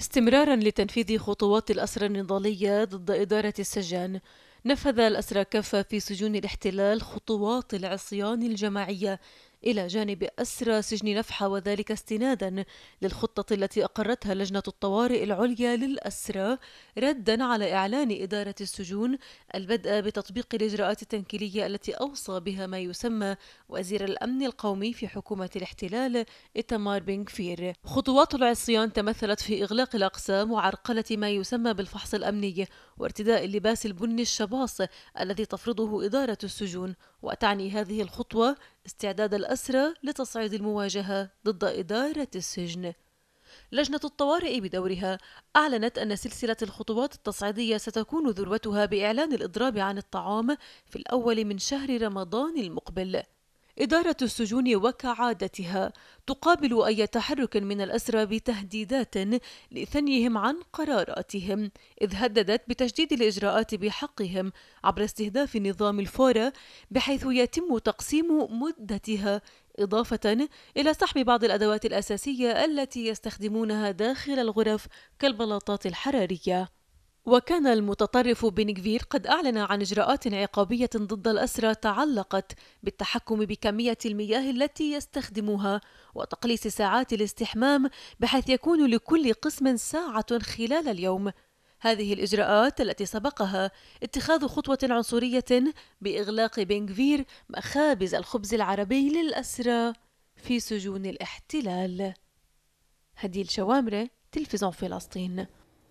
استمرارا لتنفيذ خطوات الأسرى النضالية ضد إدارة السجان نفذ الأسرى كافة في سجون الاحتلال خطوات العصيان الجماعية إلى جانب أسرى سجن نفحة وذلك استنادا للخطة التي أقرتها لجنة الطوارئ العليا للأسرى ردا على إعلان إدارة السجون البدء بتطبيق الإجراءات التنكيلية التي أوصى بها ما يسمى وزير الأمن القومي في حكومة الاحتلال إتمار بنكفير خطوات العصيان تمثلت في إغلاق الأقسام وعرقلة ما يسمى بالفحص الأمني وارتداء اللباس البني الشباص الذي تفرضه إدارة السجون وتعني هذه الخطوة استعداد الأسرى لتصعيد المواجهة ضد إدارة السجن. لجنة الطوارئ بدورها أعلنت أن سلسلة الخطوات التصعيدية ستكون ذروتها بإعلان الإضراب عن الطعام في الأول من شهر رمضان المقبل. إدارة السجون وكعادتها تقابل أي تحرك من الأسرى بتهديدات لثنيهم عن قراراتهم إذ هددت بتشديد الإجراءات بحقهم عبر استهداف نظام الفورة بحيث يتم تقسيم مدتها إضافة إلى سحب بعض الأدوات الأساسية التي يستخدمونها داخل الغرف كالبلاطات الحرارية وكان المتطرف بنكفير قد أعلن عن إجراءات عقابية ضد الأسرى تعلقت بالتحكم بكمية المياه التي يستخدمها وتقليص ساعات الاستحمام بحيث يكون لكل قسم ساعة خلال اليوم هذه الإجراءات التي سبقها اتخاذ خطوة عنصرية بإغلاق بنكفير مخابز الخبز العربي للأسرى في سجون الاحتلال هديل شوامرة تلفزيون فلسطين